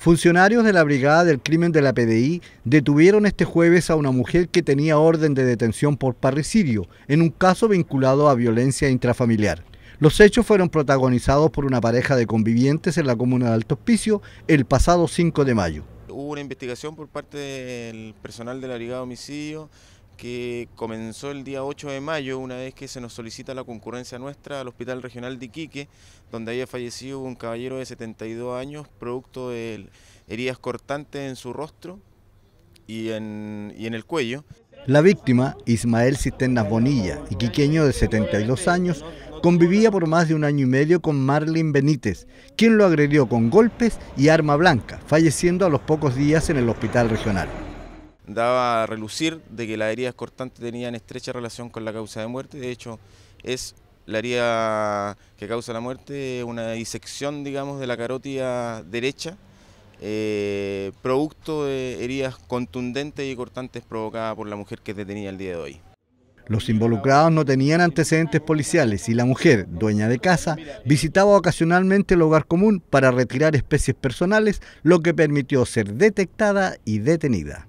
Funcionarios de la Brigada del Crimen de la PDI detuvieron este jueves a una mujer que tenía orden de detención por parricidio en un caso vinculado a violencia intrafamiliar. Los hechos fueron protagonizados por una pareja de convivientes en la comuna de Alto Hospicio el pasado 5 de mayo. Hubo una investigación por parte del personal de la Brigada de Homicidio que comenzó el día 8 de mayo, una vez que se nos solicita la concurrencia nuestra al Hospital Regional de Iquique, donde había fallecido un caballero de 72 años, producto de heridas cortantes en su rostro y en, el cuello. La víctima, Ismael Cisternas Bonilla, iquiqueño de 72 años, convivía por más de un año y medio con Marlene Benítez, quien lo agredió con golpes y arma blanca, falleciendo a los pocos días en el hospital regional daba a relucir de que las heridas cortantes tenían estrecha relación con la causa de muerte. De hecho, es la herida que causa la muerte, una disección, digamos, de la carótida derecha, eh, producto de heridas contundentes y cortantes provocadas por la mujer que es detenida el día de hoy. Los involucrados no tenían antecedentes policiales y la mujer, dueña de casa, visitaba ocasionalmente el hogar común para retirar especies personales, lo que permitió ser detectada y detenida.